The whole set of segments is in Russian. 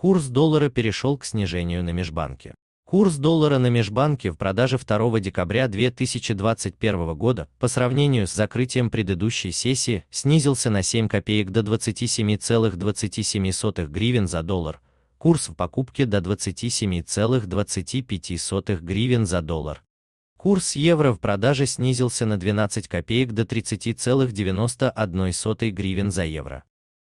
Курс доллара перешел к снижению на межбанке. Курс доллара на межбанке в продаже 2 декабря 2021 года по сравнению с закрытием предыдущей сессии снизился на 7 копеек до 27,27 гривен за доллар, курс в покупке до 27,25 гривен за доллар. Курс евро в продаже снизился на 12 копеек до 30,91 гривен за евро.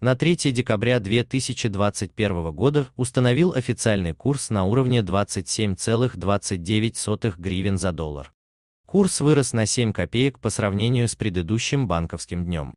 на 3 декабря 2021 года установил официальный курс на уровне 27,29 гривен за доллар. Курс вырос на 7 копеек по сравнению с предыдущим банковским днем.